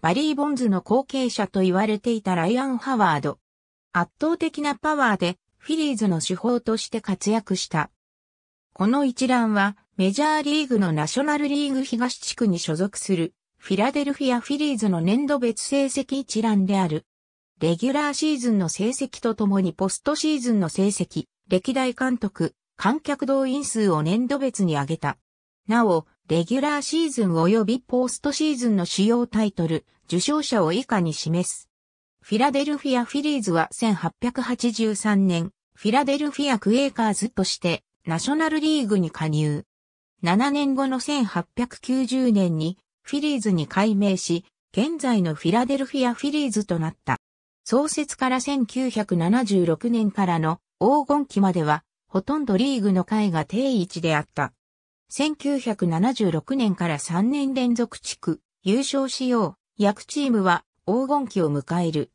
バリー・ボンズの後継者と言われていたライアン・ハワード。圧倒的なパワーでフィリーズの手法として活躍した。この一覧はメジャーリーグのナショナルリーグ東地区に所属するフィラデルフィア・フィリーズの年度別成績一覧である。レギュラーシーズンの成績とともにポストシーズンの成績、歴代監督、観客動員数を年度別に上げた。なお、レギュラーシーズン及びポストシーズンの主要タイトル、受賞者を以下に示す。フィラデルフィア・フィリーズは1883年、フィラデルフィア・クエーカーズとしてナショナルリーグに加入。7年後の1890年にフィリーズに改名し、現在のフィラデルフィア・フィリーズとなった。創設から1976年からの黄金期までは、ほとんどリーグの会が定位置であった。1976年から3年連続地区優勝しよう、役チームは黄金期を迎える。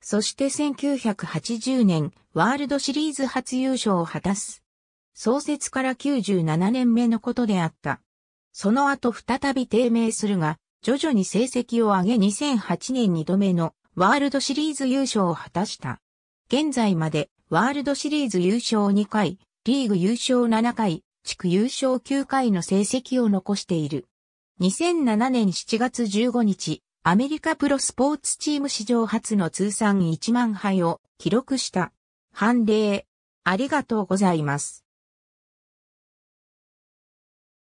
そして1980年、ワールドシリーズ初優勝を果たす。創設から97年目のことであった。その後再び低迷するが、徐々に成績を上げ2008年2度目のワールドシリーズ優勝を果たした。現在までワールドシリーズ優勝2回、リーグ優勝7回、地区優勝9回の成績を残している。2007年7月15日、アメリカプロスポーツチーム史上初の通算1万杯を記録した。判例、ありがとうございます。